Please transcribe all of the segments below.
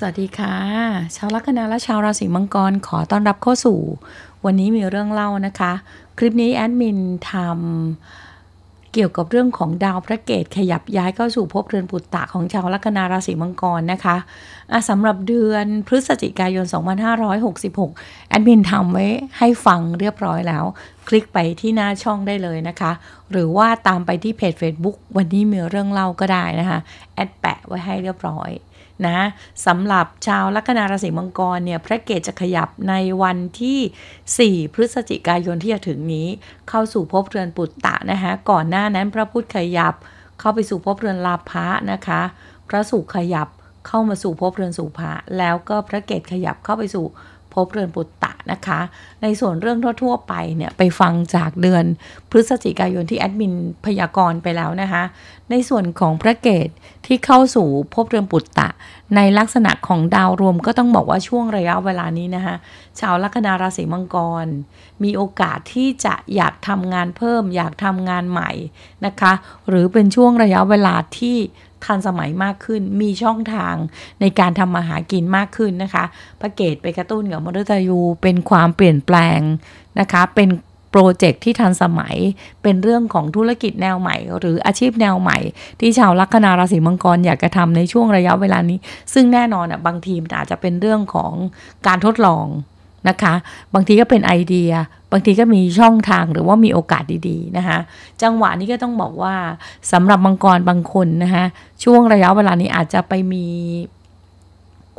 สวัสดีค่ะ ชาวลัคนาและชาวราศีมังกรขอต้อนรับเข้าสู่ วันนี้มีเรื่องเล่านะคะ คลิปนี้แอดมินทำเกี่ยวกับเรื่องของดาวพระเกตขยับย้ายเข้าสู่ภพเรือนปุตตะของชาวลัคนาราศีมังกรนะคะะสำหรับเดือนพฤศจิกายน 2566 แอดมินทำไว้ให้ฟังเรียบร้อยแล้ว คลิกไปที่หน้าช่องได้เลยนะคะ หรือว่าตามไปที่เพจ Facebook วันนี้มีเรื่องเล่าก็ได้นะคะแอดแปะไว้ให้เรียบร้อยนะสำหรับชาวลัคนาราศีมังกรเนี่ยพระเกตจะขยับในวันที่ 4 พฤศจิกายนที่จะถึงนี้เข้าสู่ภพเรือนปุตตะนะคะก่อนหน้านั้นพระพุธขยับเข้าไปสู่ภพเรือนลาภะนะคะพระสุขขยับเข้ามาสู่ภพเรือนสุภะแล้วก็พระเกตขยับเข้าไปสู่พบเรือนปุตตะนะคะ ในส่วนเรื่องทั่วๆ ไปเนี่ยไปฟังจากเดือนพฤศจิกายนที่แอดมินพยากรณ์ไปแล้วนะคะ ในส่วนของพระเกตที่เข้าสู่พบเรือนปุตตะ ในลักษณะของดาวรวมก็ต้องบอกว่าช่วงระยะเวลานี้นะคะชาวลัคนาราศีมังกร มีโอกาสที่จะอยากทำงานเพิ่ม อยากทำงานใหม่นะคะหรือเป็นช่วงระยะเวลาที่ทันสมัยมากขึ้น มีช่องทางในการทำมาหากินมากขึ้นนะคะพระเกตไปกระตุ้นกับมรตยู เป็นความเปลี่ยนแปลงนะคะ เป็นโปรเจกต์ที่ทันสมัย เป็นเรื่องของธุรกิจแนวใหม่หรืออาชีพแนวใหม่ ที่ชาวลัคนาราศีมังกรอยากจะทำในช่วงระยะเวลานี้ ซึ่งแน่นอนอ่ะบางทีมอาจจะเป็นเรื่องของการทดลองนะคะบางทีก็เป็นไอเดีย บางทีก็มีช่องทางหรือว่ามีโอกาสดีๆนะคะจังหวะนี้ก็ต้องบอกว่าสำหรับมังกรบางคนนะคะช่วงระยะเวลานี้อาจจะไปมี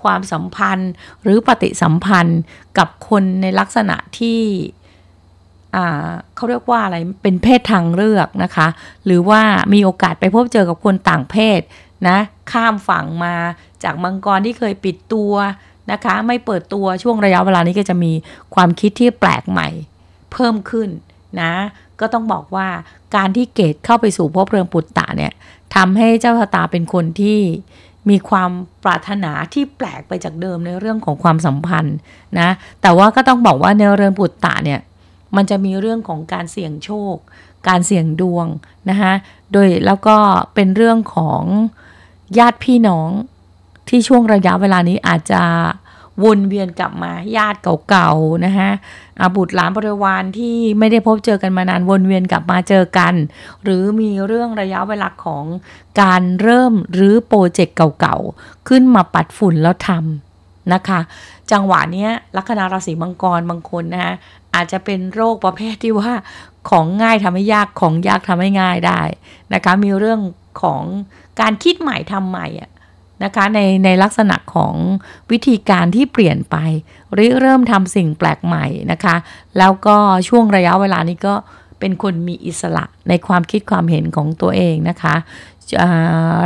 ความสัมพันธ์หรือปฏิสัมพันธ์กับคนในลักษณะที่เขาเรียกว่าอะไร เป็นเพศทางเลือกนะคะ หรือว่ามีโอกาสไปพบเจอกับคนต่างเพศนะ ข้ามฝั่งมาจากมังกรที่เคยปิดตัวนะคะไม่เปิดตัวช่วงระยะเวลานี้ก็จะมีความคิดที่แปลกใหม่ เพิ่มขึ้น นะ ก็ต้องบอกว่าการที่เกตเข้าไปสู่พบเรืองปุตตะเนี่ยทำให้เจ้าชะตาเป็นคนที่มีความปรารถนาที่แปลกไปจากเดิมในเรื่องของความสัมพันธ์นะ แต่ว่าก็ต้องบอกว่าในเรือนปุตตะเนี่ย มันจะมีเรื่องของการเสี่ยงโชค การเสี่ยงดวงนะคะโดยแล้วก็เป็นเรื่องของญาติพี่น้องที่ช่วงระยะเวลานี้อาจจะวนเวียนกลับมาญาติเก่าๆนะฮะบุตรหลานบริวารที่ไม่ได้พบเจอกันมานาน วนเวียนกลับมาเจอกัน หรือมีเรื่องระยะเวลาของการเริ่มหรือโปรเจกต์เก่าๆ ขึ้นมาปัดฝุ่นแล้วทำนะคะ จังหวะนี้ลัคนาราศีมังกรบางคนนะฮะอาจจะเป็นโรคประเภทที่ว่าของง่ายทำให้ยากของยากทำให้ง่ายได้นะคะมีเรื่องของการคิดใหม่ทำใหม่อ่ะนะคะในในลักษณะของวิธีการที่เปลี่ยนไปริเริ่มทำสิ่งแปลกใหม่นะคะ แล้วก็ช่วงระยะเวลานี้ก็เป็นคนมีอิสระในความคิดความเห็นของตัวเองนะคะ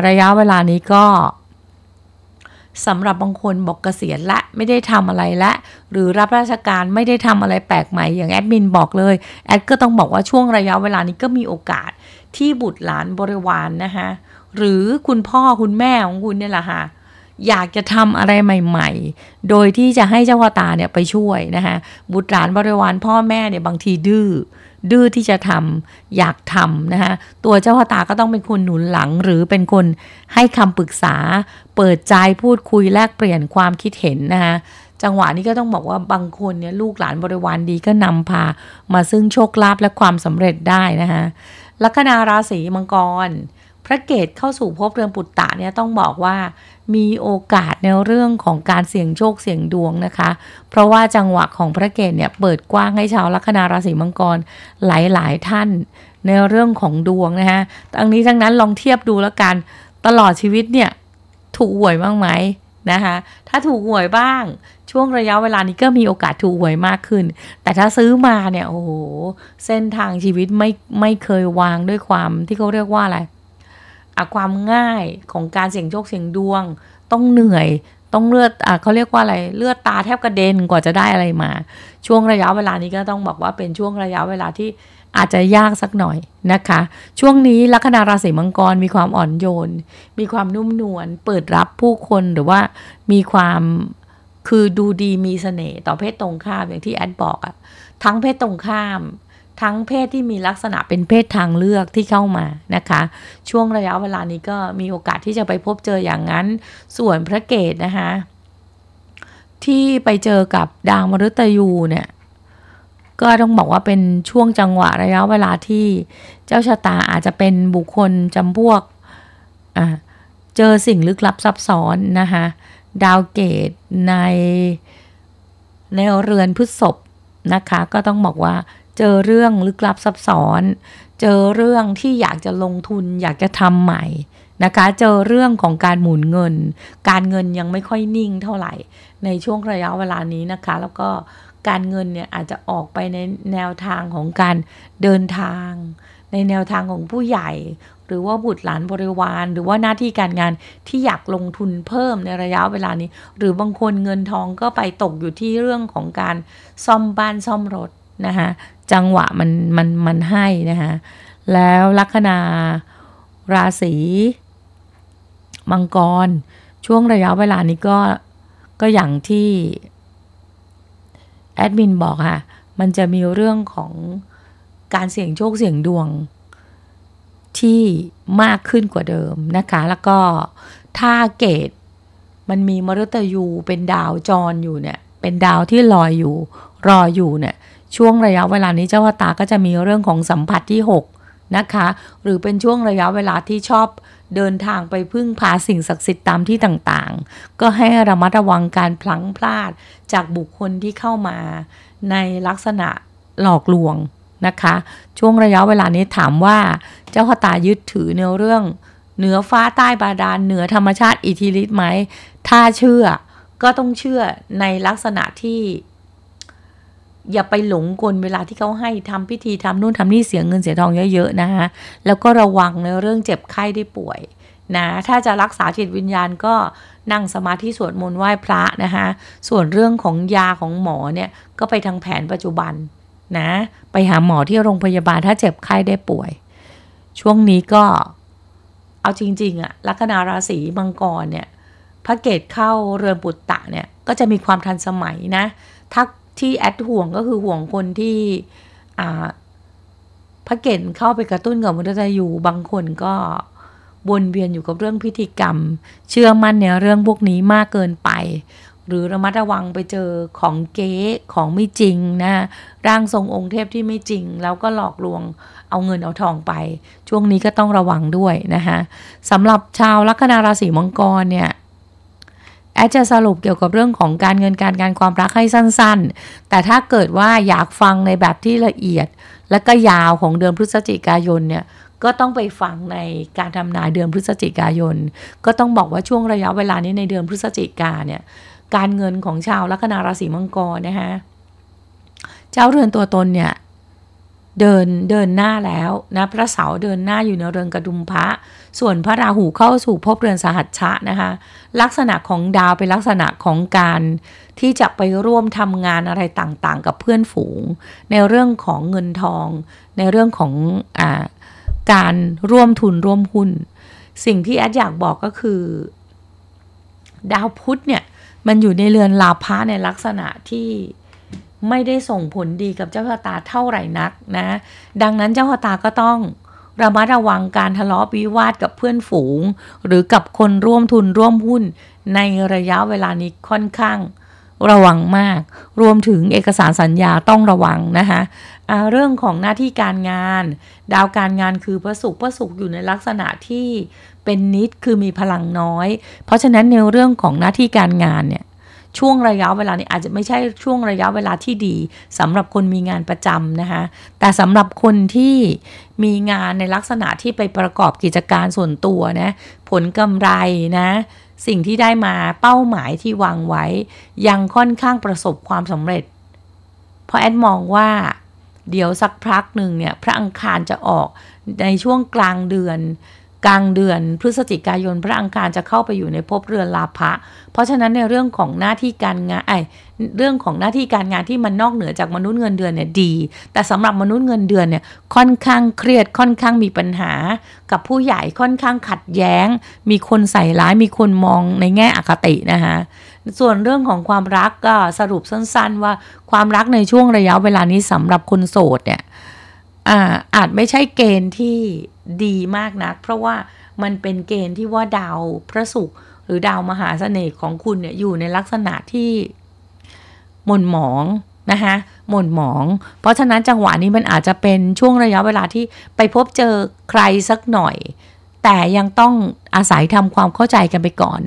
ระยะเวลานี้ก็สำหรับบางคนบอกเกษียณละไม่ได้ทำอะไรละ หรือรับราชการไม่ได้ทำอะไรแปลกใหม่อย่างแอดมินบอกเลยแอดก็ต้องบอกว่าช่วงระยะเวลานี้ก็มีโอกาสที่บุตรหลานบริวารนนะคะหรือคุณพ่อคุณแม่ของคุณเนี่ยแหละค่ะอยากจะทำอะไรใหม่ ๆ โดยที่จะให้เจ้าพ่อตาเนี่ยไปช่วยนะคะบุตรหลานบริวารพ่อแม่เนี่ย บางทีดื้อดื้อที่จะทำอยากทำนะคะตัวเจ้าพ่อตาก็ต้องเป็นคนหนุนหลัง หรือเป็นคนให้คำปรึกษา เปิดใจพูดคุยแลกเปลี่ยนความคิดเห็นนะคะจังหวะนี้ก็ต้องบอกว่าบางคนเนี่ยลูกหลานบริวารดีก็นำพามาซึ่งโชคลาภและความสำเร็จได้นะคะลัคนาราศีมังกรระเกตเข้าสู่ภพเรือนปุตตะเนี่ยต้องบอกว่ามีโอกาสในเรื่องของการเสี่ยงโชคเสี่ยงดวง นะคะ เพราะว่าจังหวะของพระเกตเนี่ย เปิดกว้างให้ชาวลัคนาราศีมังกรหลายหลายท่านในเรื่องของดวงนะคะทั้งนี้ทั้งนั้นลองเทียบดูแล้วกันตลอดชีวิตเนี่ยถูกหวยบ้างไหมนะคะถ้าถูกหวยบ้าง ช่วงระยะเวลานี้ก็มีโอกาสถูกหวยมากขึ้น แต่ถ้าซื้อมาเนี่ยโอ้โหเส้นทางชีวิตไม่ไม่เคยวางด้วยความที่เขาเรียกว่าอะไรความง่ายของการเสี่ยงโชคเสี่ยงดวงต้องเหนื่อยต้องเลือดอ่ะเขาเรียกว่าอะไรเลือดตาแทบกระเด็นกว่าจะได้อะไรมา ช่วงระยะเวลานี้ก็ต้องบอกว่าเป็นช่วงระยะเวลาที่อาจจะยากสักหน่อยนะคะ ช่วงนี้ลัคนาราศีมังกรมีความอ่อนโยนมีความนุ่มนวลเปิดรับผู้คนหรือว่ามีความคือดูดีมีเสน่ห์ต่อเพศตรงข้ามอย่างที่แอดบอกอะทั้งเพศตรงข้ามทั้งเพศที่มีลักษณะเป็นเพศทางเลือกที่เข้ามานะคะช่วงระยะเวลานี้ก็มีโอกาสที่จะไปพบเจออย่างนั้นส่วนพระเกตนะคะที่ไปเจอกับดาวมฤตยูเนี่ยก็ต้องบอกว่าเป็นช่วงจังหวะระยะเวลาที่เจ้าชะตาอาจจะเป็นบุคคลจำพวกเจอสิ่งลึกลับซับซ้อนนะคะดาวเกตในในเรือนพฤษภนะคะก็ต้องบอกว่าเจอเรื่องลึกลับซับซ้อน เจอเรื่องที่อยากจะลงทุนอยากจะทำใหม่นะคะ เจอเรื่องของการหมุนเงิน การเงินยังไม่ค่อยนิ่งเท่าไหร่ ในช่วงระยะเวลานี้นะคะ แล้วก็การเงินเนี่ยอาจจะออกไปในแนวทางของการเดินทาง ในแนวทางของผู้ใหญ่ หรือว่าบุตรหลานบริวาร หรือว่าหน้าที่การงานที่อยากลงทุนเพิ่มในระยะเวลานี้ หรือบางคนเงินทองก็ไปตกอยู่ที่เรื่องของการซ่อมบ้านซ่อมรถนะคะจังหวะมันมันมันให้นะคะแล้วลัคนาราศีมังกรช่วงระยะเวลานี้ก็ก็อย่างที่ แอดมินบอกค่ะ มันจะมีเรื่องของการเสี่ยงโชคเสี่ยงดวงที่มากขึ้นกว่าเดิมนะคะ แล้วก็ถ้าเกตมันมีมรตยูเป็นดาวจรอยู่เนี่ยเป็นดาวที่ลอยอยู่รออยู่เนี่ยช่วงระยะเวลานี้เจ้าวตาก็จะมีเรื่องของสัมผัสที่6นะคะหรือเป็นช่วงระยะเวลาที่ชอบเดินทางไปพึ่งพาสิ่งศักดิ์สิทธิ์ตามที่ต่างๆ ก็ให้ระมัดระวังการพลั้งพลาดจากบุคคลที่เข้ามาในลักษณะหลอกลวงนะคะ ช่วงระยะเวลานี้ถามว่าเจ้าขตายึดถือเนเรื่องเหนือฟ้าใต้บาดาลเหนือธรรมชาติอิทธิฤทธิ์ไหมถ้าเชื่อก็ต้องเชื่อในลักษณะที่อย่าไปหลงกลเวลาที่เขาให้ทำพิธีทำนู่นทำนี่เสียเงินเสียทองเยอะๆนะคะแล้วก็ระวังในเรื่องเจ็บไข้ได้ป่วยนะ ถ้าจะรักษาจิตวิญญาณก็นั่งสมาธิสวดมนต์ไหว้พระนะคะส่วนเรื่องของยาของหมอเนี่ยก็ไปทางแผนปัจจุบันนะ ไปหาหมอที่โรงพยาบาลถ้าเจ็บไข้ได้ป่วย ช่วงนี้ก็เอาจริงๆอะลัคนาราศีมังกรเนี่ยพระเกตเข้าเรือนปุตตะเนี่ยก็จะมีความทันสมัยนะถ้าที่ แอด ห่วงก็คือห่วงคนที่ อ่าพระเกศเข้าไปกระตุ้นกับมุตตอยูบางคนก็วนเวียนอยู่กับเรื่องพิธีกรรม เชื่อมั่นในเรื่อง พวกนี้มากเกินไป หรือ ระมัดระวังไปเจอของเก๊ของไม่จริง นะร่างทรงองค์เทพที่ไม่จริง แล้วก็หลอกลวงเอาเงินเอาทองไป ช่วงนี้ก็ต้องระวังด้วยนะคะสำหรับชาวลัคนาราศีมังกรเนี่ยแอดจะสรุปเกี่ยวกับเรื่องของการเงินการงานความรักให้สั้น ๆ แต่ถ้าเกิดว่าอยากฟังในแบบที่ละเอียดและก็ยาวของเดือนพฤศจิกายนเนี่ย ก็ต้องไปฟังในการทำนายเดือนพฤศจิกายน ก็ต้องบอกว่าช่วงระยะเวลานี้ ในเดือนพฤศจิกาเนี่ย การเงินของชาวลัคนาราศีมังกรนะคะ เจ้าเรือนตัวตนเนี่ยเดินเดินหน้าแล้ว นะพระเสาเดินหน้าอยู่ในเรือนกระดุมพระส่วนพระราหูเข้าสู่ภพเรือนสหัชชะนะคะลักษณะของดาวเป็นลักษณะของการที่จะไปร่วมทำงานอะไรต่างๆ กับเพื่อนฝูง ในเรื่องของเงินทอง ในเรื่องของอการร่วมทุนร่วมหุ้น สิ่งที่อาดอยากบอกก็คือ ดาวพุธเนี่ย มันอยู่ในเรือนลาภะในลักษณะที่ไม่ได้ส่งผลดีกับเจ้าชะตาเท่าไหร่นักนะ ดังนั้นเจ้าชะตาก็ต้อง ระมัดระวังการทะเลาะวิวาทกับเพื่อนฝูง หรือกับคนร่วมทุนร่วมหุ้น ในระยะเวลานี้ค่อนข้าง ระวังมาก รวมถึงเอกสารสัญญาต้องระวังนะคะะเรื่องของหน้าที่การงาน ดาวการงานคือพระศุกร์พระศุกร์อยู่ในลักษณะที่เป็นนิดคือมีพลังน้อย เพราะฉะนั้นในเรื่องของหน้าที่การงานเนี่ยช่วงระยะเวลานี้อาจจะไม่ใช่ช่วงระยะเวลาที่ดี สำหรับคนมีงานประจำนะคะแต่สำหรับคนที่มีงานในลักษณะที่ไปประกอบกิจการส่วนตัวนะผลกำไรนะสิ่งที่ได้มาเป้าหมายที่วางไว้ ยังค่อนข้างประสบความสำเร็จ เพราะแอดมองว่าเดี๋ยวสักพักหนึ่งเนี่ยพระอังคารจะออกในช่วงกลางเดือนกลางเดือนพฤศจิกายนพระอังคารจะเข้าไปอยู่ในภพเรือนลาภะเพราะฉะนั้นในเรื่องของหน้าที่การงานไอเรื่องของหน้าที่การงานที่มันนอกเหนือจากมนุษย์เงินเดือนเนี่ยดี แต่สำหรับมนุษย์เงินเดือนเนี่ยค่อนข้างเครียดค่อนข้างมีปัญหา กับผู้ใหญ่ค่อนข้างขัดแย้ง มีคนใส่ร้ายมีคนมองในแง่อคตินะคะส่วนเรื่องของความรักก็สรุปสั้น ๆ ว่าความรักในช่วงระยะเวลานี้สำหรับคนโสดเนี่ยอาจไม่ใช่เกณฑ์ที่ดีมากนัก เพราะว่ามันเป็นเกณฑ์ที่ว่าดาวพระศุกร์หรือดาวมหาเสน่ห์ของคุณเนี่ยอยู่ในลักษณะที่หม่นหมองนะคะหม่นหมอง เพราะฉะนั้นจังหวะนี้มันอาจจะเป็นช่วงระยะเวลาที่ไปพบเจอใครสักหน่อย แต่ยังต้องอาศัยทำความเข้าใจกันไปก่อน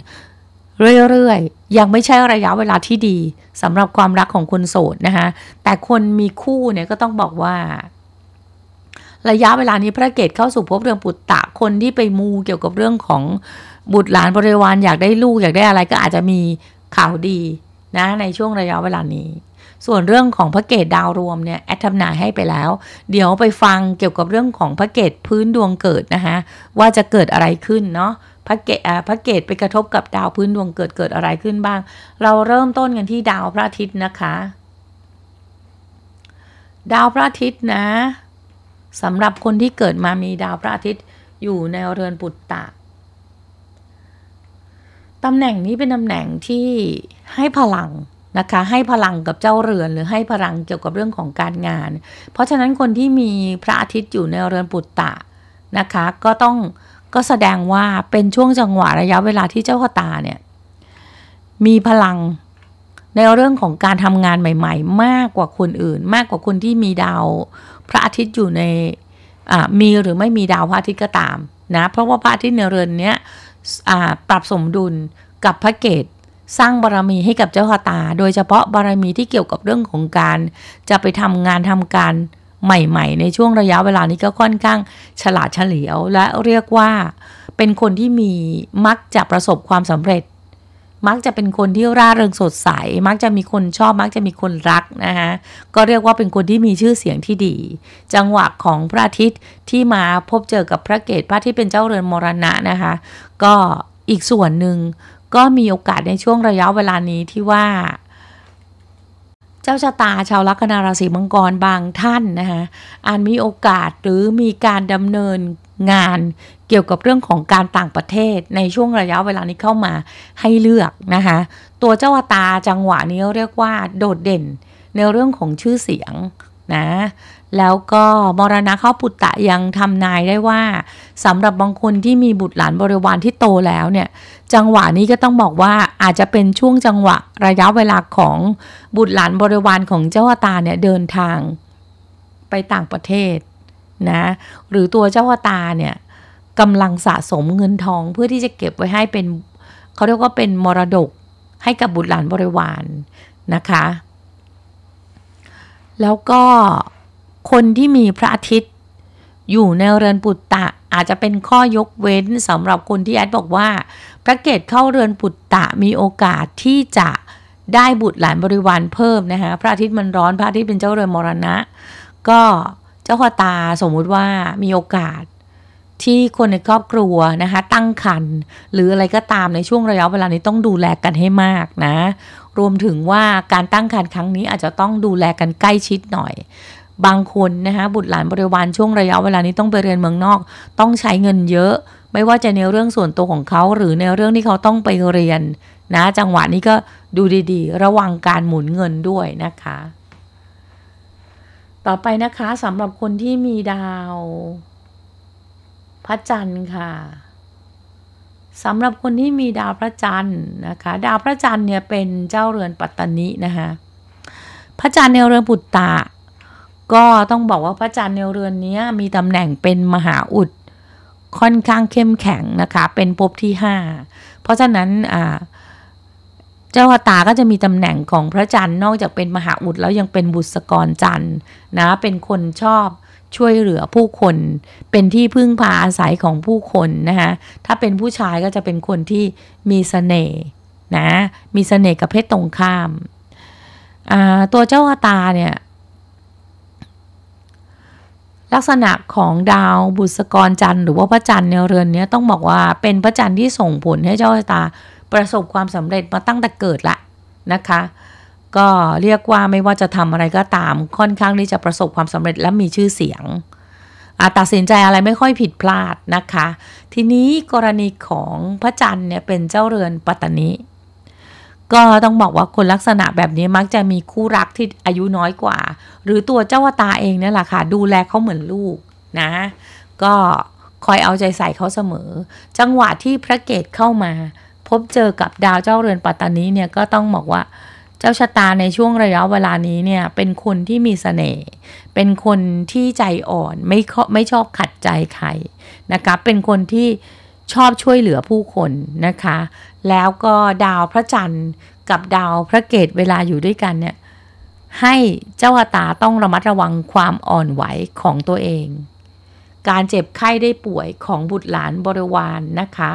เรื่อยๆยังไม่ใช่ระยะเวลาที่ดีสำหรับความรักของคนโสดนะคะแต่คนมีคู่เนี่ยก็ต้องบอกว่าระยะเวลานี้พระเกศเข้าสู่ภพเรื่องปุตตะคนที่ไปมูเกี่ยวกับเรื่องของบุตรหลานบริวารอยากได้ลูกอยากได้อะไรก็อาจจะมีข่าวดีนะในช่วงระยะเวลานี้ ส่วนเรื่องของพระเกตดาวรวมเนี่ยแอดทำนายให้ไปแล้ว เดี๋ยวไปฟังเกี่ยวกับเรื่องของพระเกตพื้นดวงเกิดนะคะว่าจะเกิดอะไรขึ้นเนาะพระเกตพระเกตไปกระทบกับดาวพื้นดวงเกิดเกิดอะไรขึ้นบ้าง เราเริ่มต้นกันที่ดาวพระอาทิตย์นะคะ ดาวพระอาทิตย์นะสำหรับคนที่เกิดมามีดาวพระอาทิตย์อยู่ในเรือนปุตตะ ตำแหน่งนี้เป็นตำแหน่งที่ให้พลังนะคะ ให้พลังกับเจ้าเรือนหรือให้พลังเกี่ยวกับเรื่องของการงาน เพราะฉะนั้นคนที่มีพระอาทิตย์อยู่ในเรือนปุตตะนะคะ ก็ต้องก็แสดงว่าเป็นช่วงจังหวะระยะเวลาที่เจ้าขตาเนี่ยมีพลังในเรื่องของการทำงานใหม่ ๆ มากกว่าคนอื่น มากกว่าคนที่มีดาวพระอาทิตย์อยู่ในมีหรือไม่มีดาวพระอาทิตย์ก็ตาม นะเพราะว่าพระอาทิตย์ในเรือนเนี้ยปรับสมดุลกับพระเกตสร้างบารรมีให้กับเจ้าขาตา โดยเฉพาะบารรมีที่เกี่ยวกับเรื่องของการจะไปทำงานทำการใหม่ๆ ในช่วงระยะเวลานี้ก็ค่อนข้างฉลาดเฉลียว และเรียกว่าเป็นคนที่มีมักจะประสบความสำเร็จมักจะเป็นคนที่ร่าเริงสดใส มักจะมีคนชอบ มักจะมีคนรักนะคะก็เรียกว่าเป็นคนที่มีชื่อเสียงที่ดี จังหวะของพระอาทิตย์ที่มาพบเจอกับพระเกศพระที่เป็นเจ้าเรือนมรณะนะคะ ก็อีกส่วนหนึ่งก็มีโอกาสในช่วงระยะเวลานี้ที่ว่า เจ้าชะตาชาวลัคนาราศีมังกรบางท่านนะคะอาจมีโอกาสหรือมีการดำเนินงานเกี่ยวกับเรื่องของการต่างประเทศ ในช่วงระยะเวลานี้เข้ามาให้เลือกนะคะตัวเจ้าตาจังหวะนี้เรียกว่าโดดเด่นในเรื่องของชื่อเสียงนะแล้วก็มรณะเข้าปุตตะยังทำนายได้ว่าสำหรับบางคนที่มีบุตรหลานบริวารที่โตแล้วเนี่ยจังหวะนี้ก็ต้องบอกว่าอาจจะเป็นช่วงจังหวะ ระยะเวลาของบุตรหลานบริวารของเจ้าตาเนี่ยเดินทางไปต่างประเทศนะหรือตัวเจ้าตาเนี่ยกำลังสะสมเงินทองเพื่อที่จะเก็บไว้ให้เป็นเขาเรียกว่าเป็นมรดกให้กับบุตรหลานบริวารนะคะ แล้วก็คนที่มีพระอาทิตย์อยู่ในเรือนปุตตะอาจจะเป็นข้อยกเว้นสำหรับคนที่แอดบอกว่าพระเกตเข้าเรือนปุตตะมีโอกาสที่จะได้บุตรหลานบริวารเพิ่มนะคะพระอาทิตย์มันร้อนพระอาทิตย์เป็นเจ้าเรือนมรณะ ก็เจ้าคอตาสมมุติว่ามีโอกาส ที่คนในครอบครัวนะคะ ตั้งครรภ์หรืออะไรก็ตามในช่วงระยะเวลานี้ต้องดูแลกันให้มากนะ รวมถึงว่าการตั้งครรภ์ครั้งนี้อาจจะต้องดูแลกันใกล้ชิดหน่อย บางคนนะคะบุตรหลานบริวารช่วงระยะเวลานี้ต้องไปเรียนเมืองนอก ต้องใช้เงินเยอะ ไม่ว่าจะในเรื่องส่วนตัวของเขาหรือในเรื่องที่เขาต้องไปเรียนนะจังหวะนี้ก็ดูดี ๆ ระวังการหมุนเงินด้วยนะคะต่อไปนะคะสำหรับคนที่มีดาว พระจันทร์ค่ะสำหรับคนที่มีดาวพระจันทร์นะคะดาวพระจันทร์เนี่ยเป็นเจ้าเรือนปัตตนินะคะพระจันทร์ในเรือนปุตตะก็ต้องบอกว่าพระจันทร์ในเรือนนี้มีตำแหน่งเป็นมหาอุดค่อนข้างเข้มแข็งนะคะเป็นภพที่ 5 เพราะฉะนั้นอ่าเจ้าวตา ก็จะมีตำแหน่งของพระจันทร์ นอกจากเป็นมหาอุดแล้วยังเป็นบุษกรจันทร์นะ เป็นคนชอบช่วยเหลือผู้คน เป็นที่พึ่งพาอาศัยของผู้คนนะคะ ถ้าเป็นผู้ชายก็จะเป็นคนที่มีสเสน่ห์นะ มีสเสน่ห์กับเพศตรงข้าม ตัวเจ้าอตาเนี่ยลักษณะของดาวบุษกรจันทร์หรือว่าพระจันทร์ในเรือนนี้ต้องบอกว่าเป็นพระจันทร์ที่ส่งผลให้เจ้าตาประสบความสำเร็จมาตั้งแต่เกิดละนะคะ ก็เรียกว่าไม่ว่าจะทำอะไรก็ตามค่อนข้างที่จะประสบความสำเร็จและมีชื่อเสียงตัดสินใจอะไรไม่ค่อยผิดพลาดนะคะ ทีนี้กรณีของพระจันทร์เนี่ยเป็นเจ้าเรือนปัตตานีก็ต้องบอกว่าคนลักษณะแบบนี้มักจะมีคู่รักที่อายุน้อยกว่า หรือตัวเจ้าวตาเองเนี่ยแหละค่ะ ดูแลเขาเหมือนลูกนะก็คอยเอาใจใส่เขาเสมอ จังหวะที่พระเกตเข้ามาพบเจอกับดาวเจ้าเรือนปัตตานีเนี่ยก็ต้องบอกว่าเจ้าชะตาในช่วงระยะเวลานี้เนี่ย เป็นคนที่มีสเสน่ห์เป็นคนที่ใจอ่อนไม่ไม่ชอบขัดใจใครนะคะเป็นคนที่ชอบช่วยเหลือผู้คนนะคะ แล้วก็ดาวพระจันทร์กับดาวพระเกตเวลาอยู่ด้วยกันเนี่ย ให้เจ้าตาต้องระมัดระวังความอ่อนไหวของตัวเอง การเจ็บไข้ได้ป่วยของบุตรหลานบริวารนนะคะ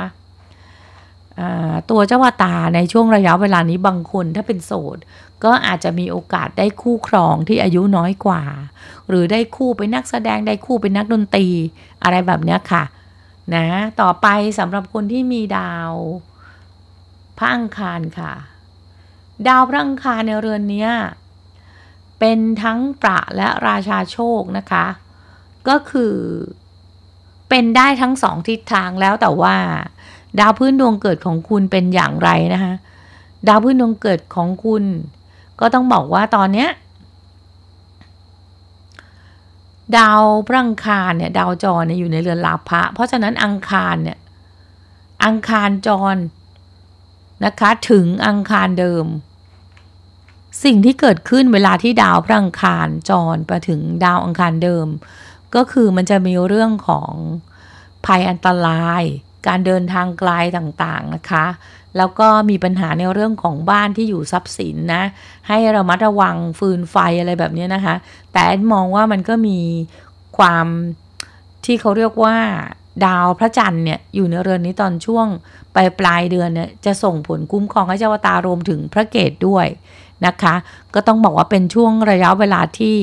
ตัวเจ้าวตาในช่วงระยะเวลานี้บางคนถ้าเป็นโสด ก็อาจจะมีโอกาสได้คู่ครองที่อายุน้อยกว่า หรือได้คู่เป็นนักแสดงได้คู่เป็นนักดนตรีอะไรแบบนี้ค่ะ นะ ต่อไปสำหรับคนที่มีดาวพระอังคารค่ะ ดาวพระอังคารในเรือนนี้เป็นทั้งประและราชาโชคนะคะ ก็คือเป็นได้ทั้งสองทิศทางแล้วแต่ว่าดาวพื้นดวงเกิดของคุณเป็นอย่างไร นะคะดาวพื้นดวงเกิดของคุณ ก็ต้องบอกว่าตอนเนี้ยดาวพระอังคารเนี่ยดาวจรเนี่ยอยู่ในเรือนลาภะเพราะฉะนั้นอังคารเนี่ยอังคารจรนะคะถึงอังคารเดิม สิ่งที่เกิดขึ้นเวลาที่ดาวพระอังคารจรไปถึงดาวอังคารเดิม ก็คือมันจะมีเรื่องของภัยอันตรายการเดินทางไกลต่างๆนะคะ แล้วก็มีปัญหาในเรื่องของบ้านที่อยู่ทรัพย์สินนะ ให้เรามัดระวังฟืนไฟอะไรแบบนี้นะคะ แต่มองว่ามันก็มีความที่เขาเรียกว่าดาวพระจันทร์เนี่ยอยู่ในเรือนนี้ตอนช่วงปลายปลายเดือนเนี่ยจะส่งผลคุ้มครองให้เจ้าวตารวมถึงพระเกตด้วยนะคะ ก็ต้องบอกว่าเป็นช่วงระยะเวลาที่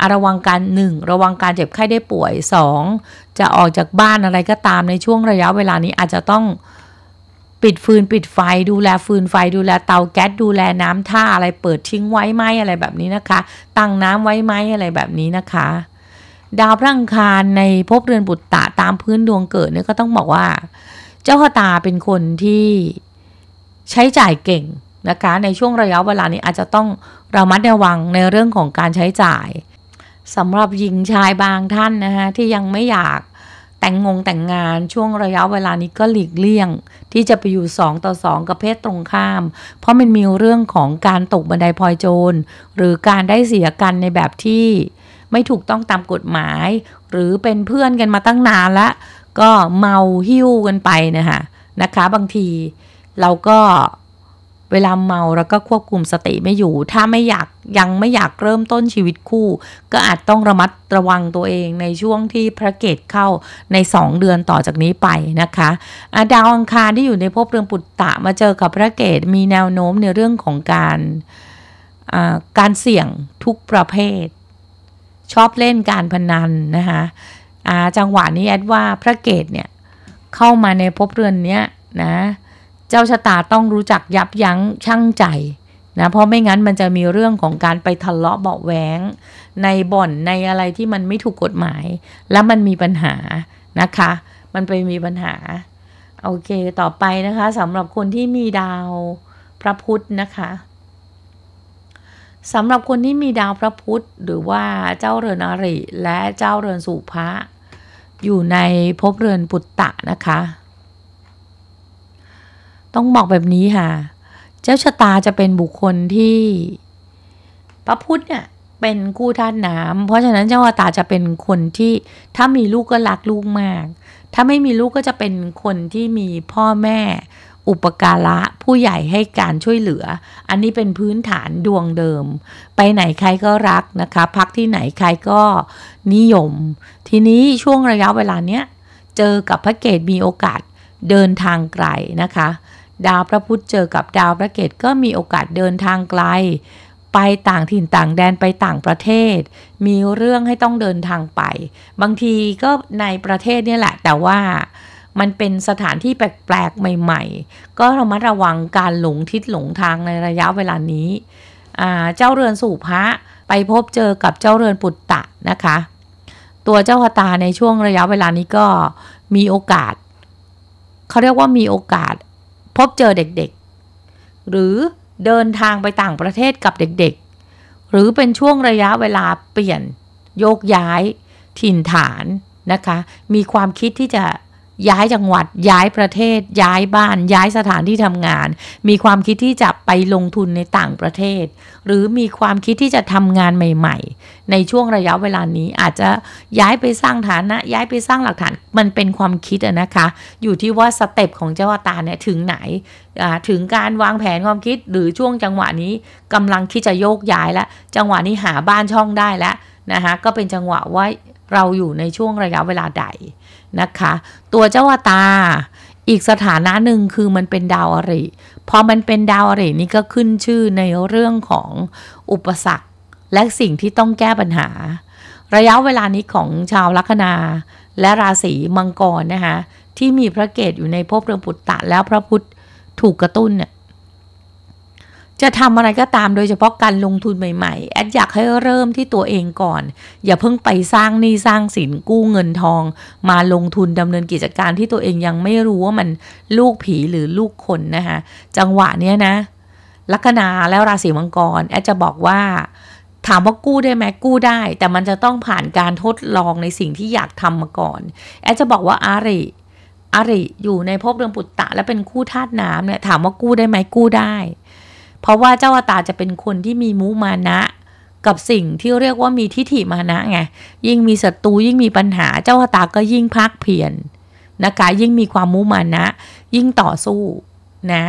อระวังการ 1. ระวังการเจ็บไข้ได้ป่วย 2. จะออกจากบ้านอะไรก็ตามในช่วงระยะเวลานี้อาจจะต้องปิดฟืน ปิดไฟ ดูแลฟืนไฟ ดูแลเตาแก๊สดูแลน้ำท่าอะไรเปิดทิ้งไว้ไหมอะไรแบบนี้นะคะ ตั้งน้ำไว้ไหมอะไรแบบนี้นะคะ ดาวพระอังคารในภพเรือนบุตรตะตามพื้นดวงเกิดเนี่ยก็ต้องบอกว่า เจ้าขตาเป็นคนที่ใช้จ่ายเก่งนะคะในช่วงระยะเวลานี้อาจจะต้องระมัดระวังในเรื่องของการใช้จ่ายสำหรับหญิงชายบางท่าน นะฮะที่ยังไม่อยากแต่งงงแต่งงานช่วงระยะเวลานี้ก็หลีกเลี่ยง ที่จะไปอยู่2ต่อ2กับเพศตรงข้าม เพราะมันมีเรื่องของการตกบันไดพลอยโจรหรือการได้เสียกันในแบบที่ไม่ถูกต้องตามกฎหมาย หรือเป็นเพื่อนกันมาตั้งนานละก็เมาหิ้วกันไปนะคะนะคะ บางทีเราก็เวลาเมาแล้วก็ควบคุมสติไม่อยู่ ถ้าไม่อยากยังไม่อยากเริ่มต้นชีวิตคู่ ก็อาจต้องระมัดระวังตัวเองในช่วงที่พระเกตเข้าใน2เดือนต่อจากนี้ไปนะคะดาวอังคารที่อยู่ในภพเรืองปุตตะมาเจอกับพระเกตมีแนวโน้มในเรื่องของการการเสี่ยงทุกประเภท ชอบเล่นการพนันนะคะจังหวะนี้แอดว่าพระเกตเนี่ยเข้ามาในภพเรือนเนี้ยนะจ้าชะตาต้องรู้จักยับยั้งชั่งใจนะ เพราะไม่งั้นมันจะมีเรื่องของการไปทะเลาะเบาแหวงในบ่อนในอะไรที่มันไม่ถูกกฎหมายแล้วมันมีปัญหานะคะ มันไปมีปัญหาโอเคต่อไปนะคะสำหรับคนที่มีดาวพระพุธนะคะสำหรับคนที่มีดาวพระพุธหรือว่าเจ้าเรือนอริและเจ้าเรือนสุภะอยู่ในภพเรือนปุตตะนะคะต้องบอกแบบนี้ค่ะ เจ้าชะตาจะเป็นบุคคลที่พระพุทธเนี่ยเป็นคู่ท่านน้ำ เพราะฉะนั้นเจ้าชะตาจะเป็นคนที่ถ้ามีลูกก็รักลูกมาก ถ้าไม่มีลูกก็จะเป็นคนที่มีพ่อแม่อุปการะผู้ใหญ่ให้การช่วยเหลือ อันนี้เป็นพื้นฐานดวงเดิม ไปไหนใครก็รักนะคะ พักที่ไหนใครก็นิยม ทีนี้ช่วงระยะเวลาเนี้ยเจอกับพระเกตมีโอกาสเดินทางไกลนะคะดาวพระพุธเจอกับดาวพระเกตก็มีโอกาสเดินทางไกล ไปต่างถิ่นต่างแดนไปต่างประเทศ มีเรื่องให้ต้องเดินทางไป บางทีก็ในประเทศเนี่แหละ แต่ว่ามันเป็นสถานที่แปลกๆใหม่ ๆ ก็ระมัดระวังการหลงทิศหลงทางในระยะเวลานี้เจ้าเรือนสู่พระไปพบเจอกับเจ้าเรือนปุตตะนะคะ ตัวเจ้าพตาในช่วงระยะเวลานี้ก็มีโอกาสเขาเรียกว่ามีโอกาสพบเจอเด็กๆ หรือเดินทางไปต่างประเทศกับเด็กๆ หรือเป็นช่วงระยะเวลาเปลี่ยนโยกย้าย ถิ่นฐานนะคะ มีความคิดที่จะย้ายจังหวัดย้ายประเทศย้ายบ้าน ย้ายสถานที่ทำงาน มีความคิดที่จะไปลงทุนในต่างประเทศ หรือมีความคิดที่จะทำงานใหม่ๆ ในช่วงระยะเวลานี้อาจจะย้ายไปสร้างฐานะย้ายไปสร้างหลักฐาน มันเป็นความคิดนะคะอยู่ที่ว่าสเต็ปของเจ้าตาเนี่ยถึงไหนถึงการวางแผนความคิดหรือช่วงจังหวะนี้กำลังคิดจะโยกย้ายแล้วจังหวะนี้หาบ้านช่องได้แล้วนะคะก็เป็นจังหวะว่าเราอยู่ในช่วงระยะเวลาใดนะคะ ตัวเจ้าตาอีกสถานะหนึ่งคือมันเป็นดาวอริ พอมันเป็นดาวอรินี่ก็ขึ้นชื่อในเรื่องของอุปสรรคและสิ่งที่ต้องแก้ปัญหา ระยะเวลานี้ของชาวลัคนาและราศีมังกรนะคะ ที่มีพระเกตอยู่ในภพเรืองปุตตะแล้วพระพุทธถูกกระตุ้นเนี่ยจะทำอะไรก็ตามโดยเฉพาะการลงทุนใหม่ๆแอดอยากให้เริ่มที่ตัวเองก่อน อย่าเพิ่งไปสร้างหนี้สร้างสินกู้เงินทอง มาลงทุนดำเนินกิจการที่ตัวเองยังไม่รู้ว่ามันลูกผีหรือลูกคนนะคะจังหวะเนี้ยนะ ลัคนาแล้วราศีมังกร แอดจะบอกว่า ถามว่ากู้ได้ไหม กู้ได้ แต่มันจะต้องผ่านการทดลองในสิ่งที่อยากทำมาก่อน แอดจะบอกว่าอาริ อาริอยู่ในภพเรืองปุตตะและเป็นคู่ธาตุน้ำเนี่ย ถามว่ากู้ได้ไหมกู้ได้เพราะว่าเจ้าอตาจะเป็นคนที่มีมุมานะ กับสิ่งที่เรียกว่ามีทิฏฐิมานะไงยิ่งมีศัตรูยิ่งมีปัญหาเจ้าอตาก็ยิ่งพักเพียรนนะคะยิ่งมีความมุมานะ ยิ่งต่อสู้นะ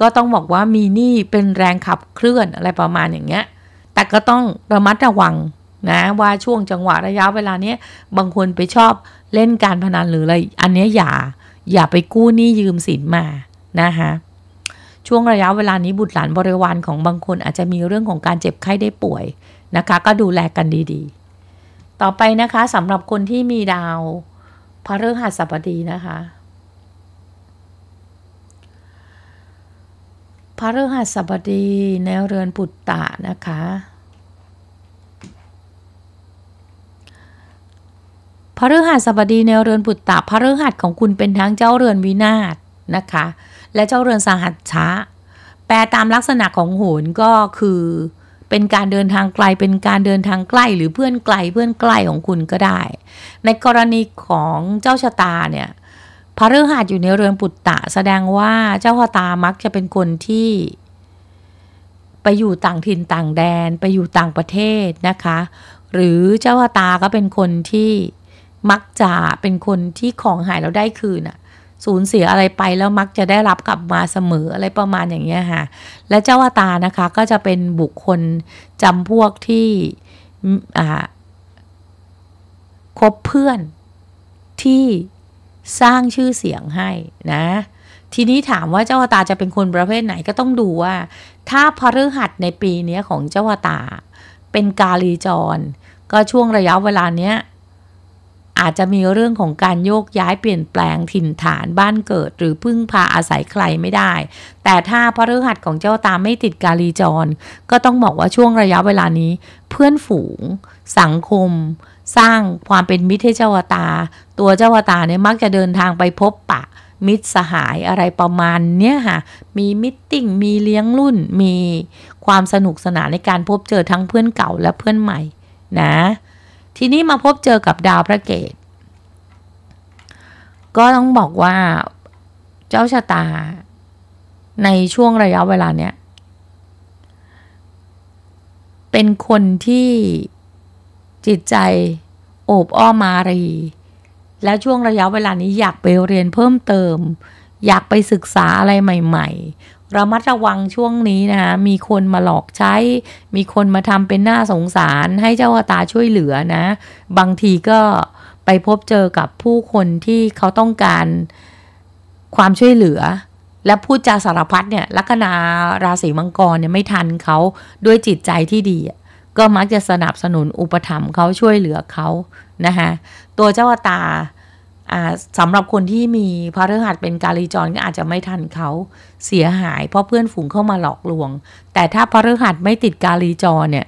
ก็ต้องบอกว่ามีนี่เป็นแรงขับเคลื่อนอะไรประมาณอย่างเงี้ย แต่ก็ต้องระมัดระวังนะว่าช่วงจังหวะระยะเวลาเนี้ยบางคนไปชอบเล่นการพนันหรืออะไรอันเนี้ยอย่า อย่าไปกู้หนี้ยืมสินมานะคะช่วงระยะเวลานี้บุตรหลานบริวารของบางคนอาจจะมีเรื่องของการเจ็บไข้ได้ป่วยนะคะ ก็ดูแลกันดีๆ ต่อไปนะคะสำหรับคนที่มีดาวพระฤหัสบดีนะคะพระฤหัสบดีในเรือนปุตตะนะคะพระฤหัสบดีในเรือนปุตตะพระฤหัสของคุณเป็นทั้งเจ้าเรือนวินาศนะคะและเจ้าเรือนสหัสชะ แปลตามลักษณะของโหนก็คือเป็นการเดินทางไกล เป็นการเดินทางใกล้หรือเพื่อนไกลเพื่อนใกล้ของคุณก็ได้ ในกรณีของเจ้าชะตาเนี่ยพระฤหัสอยู่ในเรือนปุตตะ แสดงว่าเจ้าชะตามักจะเป็นคนที่ ไปอยู่ต่างถิ่นต่างแดน ไปอยู่ต่างประเทศนะคะ หรือเจ้าชะตาก็เป็นคนที่มักจะเป็นคนที่ของหายแล้วได้คืนอะสูญเสียอะไรไปแล้วมักจะได้รับกลับมาเสมออะไรประมาณอย่างเงี้ยค่ะและเจ้าตานะคะ ก็จะเป็นบุคคลจำพวกที่คบเพื่อนที่สร้างชื่อเสียงให้นะ ทีนี้ถามว่าเจ้าตาจะเป็นคนประเภทไหนก็ต้องดูว่า ถ้าพฤหัสในปีนี้ของเจ้าตาเป็นกาลีจร ก็ช่วงระยะเวลาเนี้ยอาจจะมีเรื่องของการโยกย้ายเปลี่ยนแปลงถิ่นฐานบ้านเกิด หรือพึ่งพาอาศัยใครไม่ได้ แต่ถ้าพระฤหัสของเจ้าตาไม่ติดกาลีจร ก็ต้องบอกว่าช่วงระยะเวลานี้ เพื่อนฝูง สังคม สร้างความเป็นมิตรให้เจ้าตา ตัวเจ้าตาเนี่ยมักจะเดินทางไปพบปะมิตรสหายอะไรประมาณเนี้ยค่ะ มีมิตติ้งมีเลี้ยงรุ่น มีความสนุกสนานในการพบเจอทั้งเพื่อนเก่าและเพื่อนใหม่ นะทีนี้มาพบเจอกับดาวพระเกต ก็ต้องบอกว่าเจ้าชะตาในช่วงระยะเวลาเนี้ย เป็นคนที่จิตใจโอบอ้อมารี และช่วงระยะเวลานี้อยากไปเรียนเพิ่มเติม อยากไปศึกษาอะไรใหม่ระมัดระวังช่วงนี้ นะคะมีคนมาหลอกใช้ มีคนมาทำเป็นหน้า สงสารให้เจ้าตาช่วยเหลือนะ บางทีก็ไปพบเจอกับผู้คนที่เขาต้องการความช่วยเหลือ และพูดจาสารพัดเนี่ย ลัคนา ราศีมังกรเนี่ยไม่ทันเขาด้วยจิตใจที่ดีก็มักจะสนับสนุนอุปถัมภ์เขาช่วยเหลือเขานะคะตัวเจ้าตาสำหรับคนที่มีพระฤหัสเป็นกาลีจรก็อาจจะไม่ทันเขาเสียหาย เพราะเพื่อนฝูงเข้ามาหลอกลวง แต่ถ้าพระฤหัสไม่ติดกาลีจรเนี่ย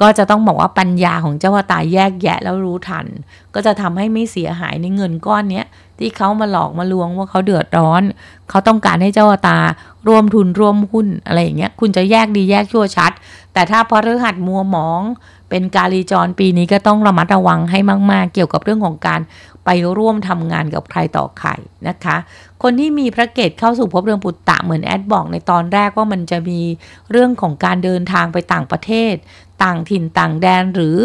ก็จะต้องบอกว่าปัญญาของเจ้าตาแยกแยะแล้วรู้ทัน ก็จะทำให้ไม่เสียหายในเงินก้อนเนี้ยที่เขามาหลอกมาลวงว่าเขาเดือดร้อนเขาต้องการให้เจ้าตาร่วมทุนร่วมหุ้น อะไรอย่างเงี้ยคุณจะแยกดีแยกชั่วชัด แต่ถ้าพอฤหัสมัวหมองเป็นกาลีจรปีนี้ก็ต้องระมัดระวังให้มาก ๆ เกี่ยวกับเรื่องของการไปร่วมทำงานกับใครต่อใครนะคะ คนที่มีพระเกตเข้าสู่ภพเรืองปุตตะเหมือนแอดบอก ในตอนแรกว่ามันจะมีเรื่องของการเดินทางไปต่างประเทศ ต่างถิ่นต่างแดนหรือ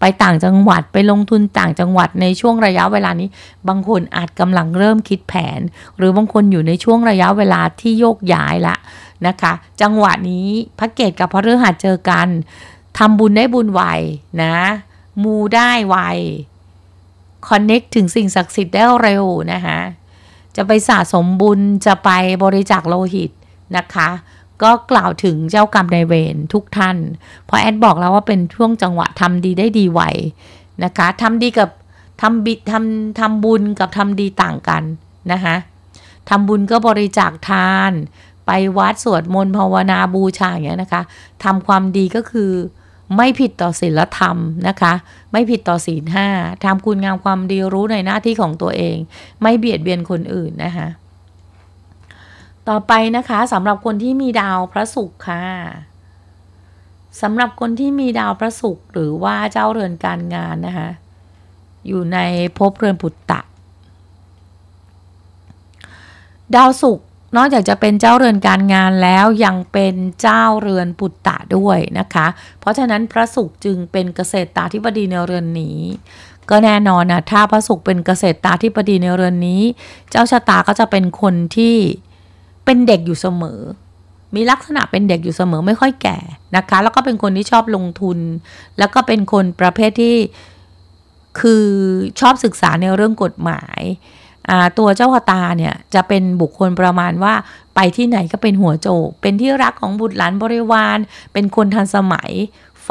ไปต่างจังหวัดไปลงทุนต่างจังหวัดในช่วงระยะเวลานี้ บางคนอาจกำลังเริ่มคิดแผน หรือบางคนอยู่ในช่วงระยะเวลาที่โยกย้ายละนะคะจังหวะนี้พระเกตกับพระฤหัสเจอกันทำบุญได้บุญไวนะมูได้ไวคอนเน็กถึงสิ่งศักดิ์สิทธิ์ได้เร็วนะคะจะไปสะสมบุญ จะไปบริจาคโลหิตนะคะ ก็กล่าวถึงเจ้ากรรมนายเวรทุกท่าน เพราะแอดบอกแล้วว่าเป็นช่วงจังหวะทำดีได้ดีไวนะคะ ทำดีกับทำบิดทำทำบุญกับทำดีต่างกัน นะคะ ทำบุญก็บริจาคทาน ไปวัดสวดมนต์ภาวนาบูชาอย่างเงี้ยนะคะ ทำความดีก็คือไม่ผิดต่อศีลธรรมนะคะ ไม่ผิดต่อศีลห้าทำคุณงามความดีรู้ในหน้าที่ของตัวเอง ไม่เบียดเบียนคนอื่นนะคะ ต่อไปนะคะสำหรับคนที่มีดาวพระศุกร์ค่ะ สำหรับคนที่มีดาวพระศุกร์หรือว่าเจ้าเรือนการงานนะคะ อยู่ในภพเรือนปุตตะ ดาวศุกร์นอกจากจะเป็นเจ้าเรือนการงานแล้วยังเป็นเจ้าเรือนปุตตะด้วยนะคะ เพราะฉะนั้น พระสุขจึงเป็นเกษตรตาธิบดีในเรือนนี้ ก็แน่นอนนะถ้าพระสุขเป็นเกษตรตาธิบดีในเรือนนี้ เจ้าชะตาก็จะเป็นคนที่เป็นเด็กอยู่เสมอ มีลักษณะเป็นเด็กอยู่เสมอไม่ค่อยแก่นะคะ แล้วก็เป็นคนที่ชอบลงทุน แล้วก็เป็นคนประเภทที่คือชอบศึกษาในเรื่องกฎหมายตัวเจ้าตาเนี่ย จะเป็นบุคคลประมาณว่าไปที่ไหนก็เป็นหัวโจกเป็นที่รักของบุตรหลานบริวาร เป็นคนทันสมัย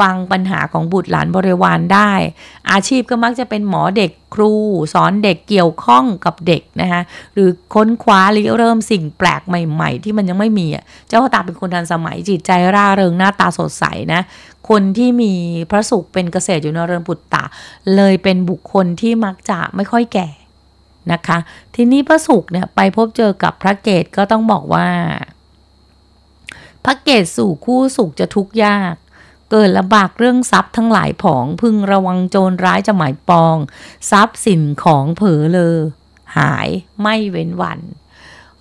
ฟังปัญหาของบุตรหลานบริวารได้ อาชีพก็มักจะเป็นหมอเด็กครู สอนเด็กเกี่ยวข้องกับเด็กนะคะหรือค้นคว้ารอเริ่มสิ่งแปลกใหม่ ๆ ที่มันยังไม่มีเจ้าตาเป็นคนทันสมัยจิตใจร่าเริงหน้าตาสดใสนะคนที่มีพระสุขเป็นเกษตรอยู่ในเรือนปุตตะเลยเป็นบุคคลที่มักจะไม่ค่อยแก่นะคะทีนี้พระสุกเนี่ยไปพบเจอกับพระเกตก็ต้องบอกว่า พระเกตสู่คู่สุขจะทุกข์ยาก เกิดลำบากเรื่องทรัพย์ทั้งหลายผองพึงระวังโจรร้ายจะหมายปอง ทรัพย์สินของเผลอเลอหายไม่เว้นวัน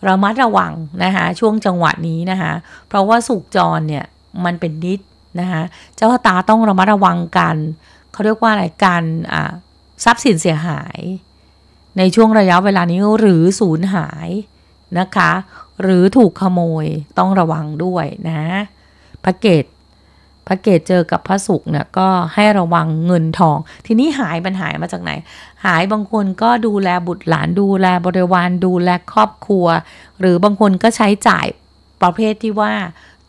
ระมัดระวังนะคะช่วงจังหวะนี้นะคะเพราะว่าสุกจรเนี่ยมันเป็นนิดนะคะเจ้าตาต้องระมัดระวังกันเขาเรียกว่าอะไรการทรัพย์สินเสียหายในช่วงระยะเวลานี้หรือสูญหายนะคะ หรือถูกขโมยต้องระวังด้วยนะพระเกตพระเกตเจอกับพระสุกเนี่ยก็ให้ระวังเงินทอง ทีนี้หายปัญหามาจากไหน หายบางคนก็ดูแลบุตรหลานดูแลบริวารดูแลครอบครัว หรือบางคนก็ใช้จ่ายประเภทที่ว่า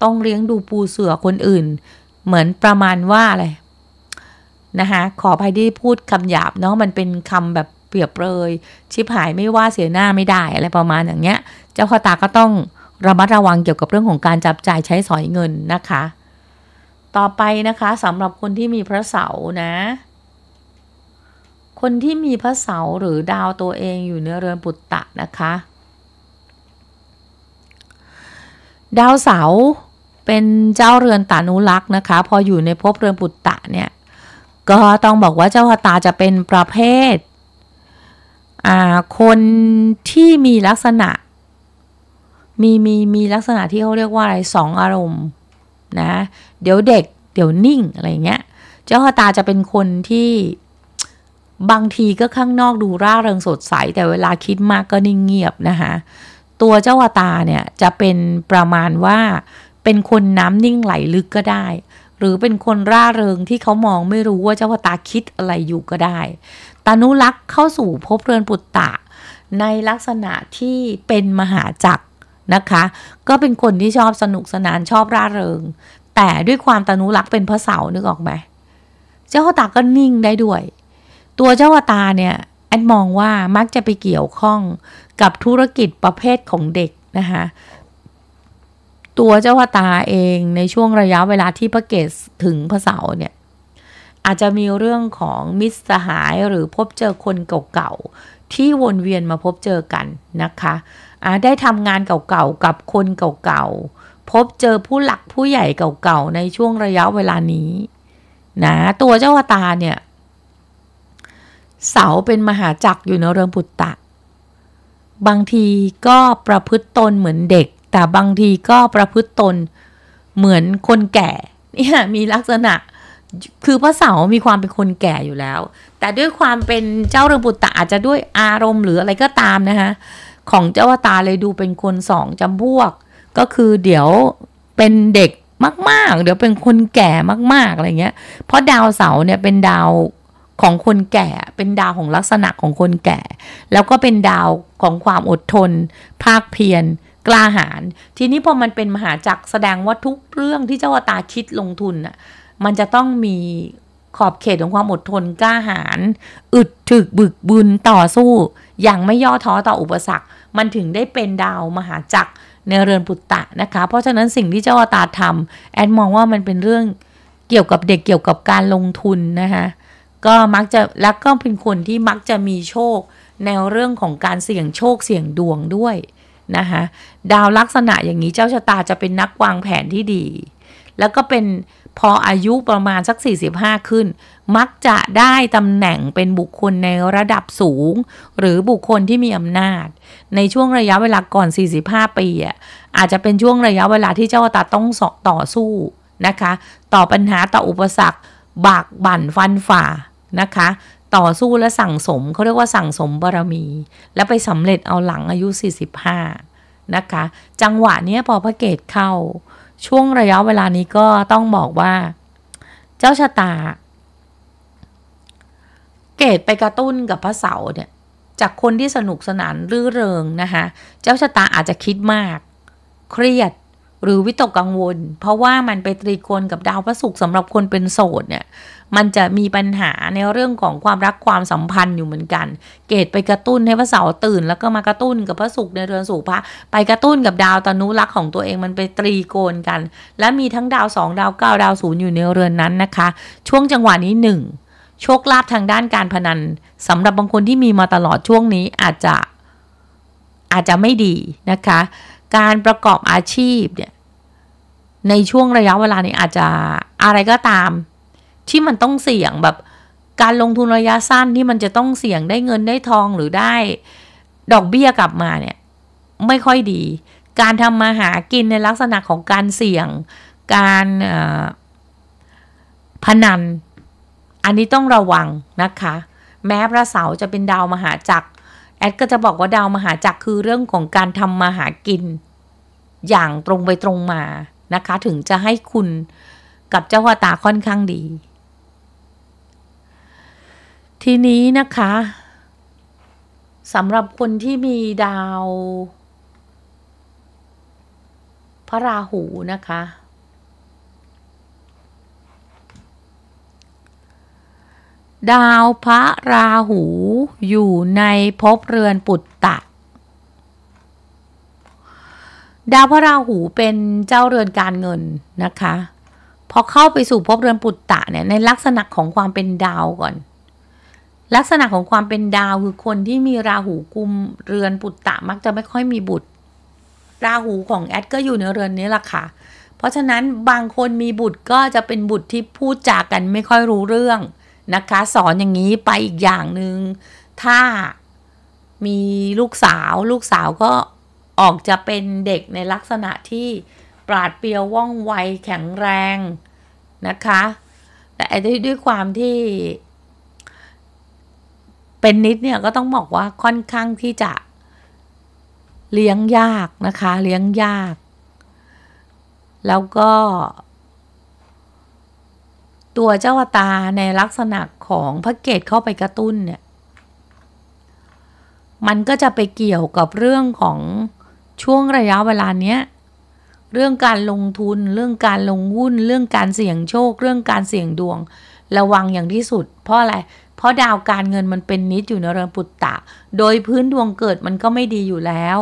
ต้องเลี้ยงดูปูเสือคนอื่น เหมือนประมาณว่าอะไรนะคะขออภัยที่พูดคำหยาบเนาะมันเป็นคำแบบเปรียบเลยชิบหายไม่ว่าเสียหน้าไม่ได้อะไรประมาณอย่างเนี้ยเจ้าพตาก็ต้องระมัดระวังเกี่ยวกับเรื่องของการจับจ่ายใช้สอยเงินนะคะ ต่อไปนะคะสำหรับคนที่มีพระเสานะคนที่มีพระเสาหรือดาวตัวเองอยู่ในเรือนปุตตะนะคะ ดาวเสาเป็นเจ้าเรือนตานุลักษ์นะคะ พออยู่ในภพเรือนปุตตะเนี่ยก็ต้องบอกว่าเจ้าพตาจะเป็นประเภทคนที่มีลักษณะมี มี มีลักษณะที่เขาเรียกว่าอะไรสองอารมณ์นะเดี๋ยวเด็กเดี๋ยวนิ่งอะไรเงี้ยเจ้าตาจะเป็นคนที่บางทีก็ข้างนอกดูร่าเริงสดใสแต่เวลาคิดมากก็นิ่งเงียบ นะคะตัวเจ้าตาเนี่ยจะเป็นประมาณว่าเป็นคนน้ำนิ่งไหลลึกก็ได้ หรือเป็นคนร่าเริงที่เขามองไม่รู้ว่าเจ้าตาคิดอะไรอยู่ก็ได้อนุรักษ์เข้าสู่ภพเรือนปุตตะในลักษณะที่เป็นมหาจักรนะคะก็เป็นคนที่ชอบสนุกสนานชอบร่าเริง แต่ด้วยความตนุรักษ์เป็นพระเสานึกออกไหมเจ้าตาก็นิ่งได้ด้วย ตัวเจ้าตาเนี่ยแอนมองว่ามักจะไปเกี่ยวข้องกับธุรกิจประเภทของเด็กนะคะตัวเจ้าตาเองในช่วงระยะเวลาที่พระเกศถึงพระเสาเนี่ยอาจจะมีเรื่องของมิตรสหายหรือพบเจอคนเก่าๆที่วนเวียนมาพบเจอกันนะคะอาจได้ทำงานเก่าๆกับคนเก่าๆพบเจอผู้หลักผู้ใหญ่เก่าๆในช่วงระยะเวลานี้นะตัวเจ้าตาเนี่ยเสาเป็นมหาจักรอยู่ในเรืองปุตตะ บางทีก็ประพฤติตนเหมือนเด็ก แต่บางทีก็ประพฤติตนเหมือนคนแก่เนี่ยมีลักษณะคือพระเสามีความเป็นคนแก่อยู่แล้ว แต่ด้วยความเป็นเจ้าเรืองบุตะอาจจะด้วยอารมณ์หรืออะไรก็ตามนะคะของเจ้าวตาเลยดูเป็นคนสองจำพวก ก็คือเดี๋ยวเป็นเด็กมากๆ เดี๋ยวเป็นคนแก่มากๆอะไรเงี้ย เพราะดาวเสาเนี่ยเป็นดาวของคนแก่ เป็นดาวของลักษณะของคนแก่ แล้วก็เป็นดาวของความอดทน ภาคเพียรกล้าหาญ ทีนี้พอมันเป็นมหาจักรแสดงว่าทุกเรื่องที่เจ้าวตาคิดลงทุนน่ะมันจะต้องมีขอบเขตของความอดทน กล้าหาญอึดถึกบึกบุญต่อสู้ อย่างไม่ย่อท้อต่ออุปสรรค มันถึงได้เป็นดาวมหาจักรในเรือนปุตตะนะคะ เพราะฉะนั้นสิ่งที่เจ้าตาทำแอดมองว่ามันเป็นเรื่องเกี่ยวกับเด็กเกี่ยวกับการลงทุนนะคะก็มักจะแล้วก็เป็นคนที่มักจะมีโชคในเรื่องของการเสี่ยงโชคเสี่ยงดวงด้วยนะคะดาวลักษณะอย่างนี้เจ้าชะตาจะเป็นนัก วางแผนที่ดีแล้วก็เป็นพออายุประมาณสัก 45 ขึ้น มักจะได้ตำแหน่งเป็นบุคคลในระดับสูง หรือบุคคลที่มีอำนาจ ในช่วงระยะเวลาก่อน 45 ปีอ่ะ อาจจะเป็นช่วงระยะเวลาที่เจ้าตาต้องสอต่อสู้นะคะ ต่อปัญหาต่ออุปสรรค บากบั่นฟันฝ่านะคะต่อสู้และสั่งสมเขาเรียกว่าสั่งสมบารมี และไปสำเร็จเอาหลังอายุ 45 นะคะจังหวะนี้พอพระเกตเข้าช่วงระยะเวลานี้ก็ต้องบอกว่าเจ้าชะตา เกตไปกระตุ้นกับพระเสาเนี่ย จากคนที่สนุกสนานรื่อเริงนะคะเจ้าชะตาอาจจะคิดมากเครียดหรือวิตกกังวล เพราะว่ามันไปตรีโกณกับดาวพระศุกร์สำหรับคนเป็นโสดเนี่ย มันจะมีปัญหาในเรื่องของความรักความสัมพันธ์อยู่เหมือนกัน เกตไปกระตุ้นให้พระเสาร์ตื่น แล้วก็มากระตุ้นกับพระศุกร์ในเรือนสุภะไปกระตุ้นกับดาวตนุรักของตัวเองมันไปตรีโกณกัน และมีทั้งดาวสอง ดาวเก้าดาวศูนย์อยู่ในเรือนนั้นนะคะ ช่วงจังหวะนี้หนึ่งโชคลาภทางด้านการพนันสำหรับบางคนที่มีมาตลอดช่วงนี้อาจจะอาจจะไม่ดีนะคะการประกอบอาชีพเนี่ย ในช่วงระยะเวลานี้อาจจะอะไรก็ตามที่มันต้องเสี่ยงแบบการลงทุนระยะสั้นที่มันจะต้องเสี่ยงได้เงินได้ทองหรือได้ ดอกเบี้ยกลับมาเนี่ยไม่ค่อยดี การทำมาหากินในลักษณะของการเสี่ยงการพนัน อันนี้ต้องระวังนะคะ แม้พระเสาจะเป็นดาวมหาจักรแอดก็จะบอกว่า ดาวมหาจักรคือเรื่องของการทำมาหากินอย่างตรงไปตรงมานะคะ ถึงจะให้คุณกับเจ้าวตาค่อนข้างดี ทีนี้นะคะ สำหรับคนที่มีดาว พระราหูนะคะดาวพระราหูอยู่ในภพเรือนปุตตะ ดาวพระราหูเป็นเจ้าเรือนการเงินนะคะ พอเข้าไปสู่ภพเรือนปุตตะเนี่ย ในลักษณะของความเป็นดาวก่อน ลักษณะของความเป็นดาวคือคนที่มีราหูกุมเรือนปุตตะมักจะไม่ค่อยมีบุตร ราหูของแอดก็อยู่ในเรือนนี้แหละค่ะ เพราะฉะนั้นบางคนมีบุตรก็จะเป็นบุตรที่พูดจากกันไม่ค่อยรู้เรื่องนะคะ สอนอย่างนี้ไปอีกอย่างหนึง่งถ้ามีลูกสาวลูกสาวก็ออกจะเป็นเด็กในลักษณะที่ปราด เปรียวว่อง ไวแข็งแรง นะคะ แต่ด้วยด้วย ความที่เป็นนิด เนี่ยก็ต้องบอกว่าค่อนข้างที่จะเลี้ยงยาก นะคะเลี้ยงยาก แล้วก็ตัวเจ้าตาในลักษณะของพระเกตเข้าไปกระตุ้นเนี่ย มันก็จะไปเกี่ยวกับเรื่องของช่วงระยะเวลาเนี้ย เรื่องการลงทุน เรื่องการลงหุ้น เรื่องการเสี่ยงโชค เรื่องการเสี่ยงดวง ระวังอย่างที่สุด เพราะอะไร เพราะดาวการเงินมันเป็นนิดอยู่ในเรือนปุตตะ โดยพื้นดวงเกิดมันก็ไม่ดีอยู่แล้ว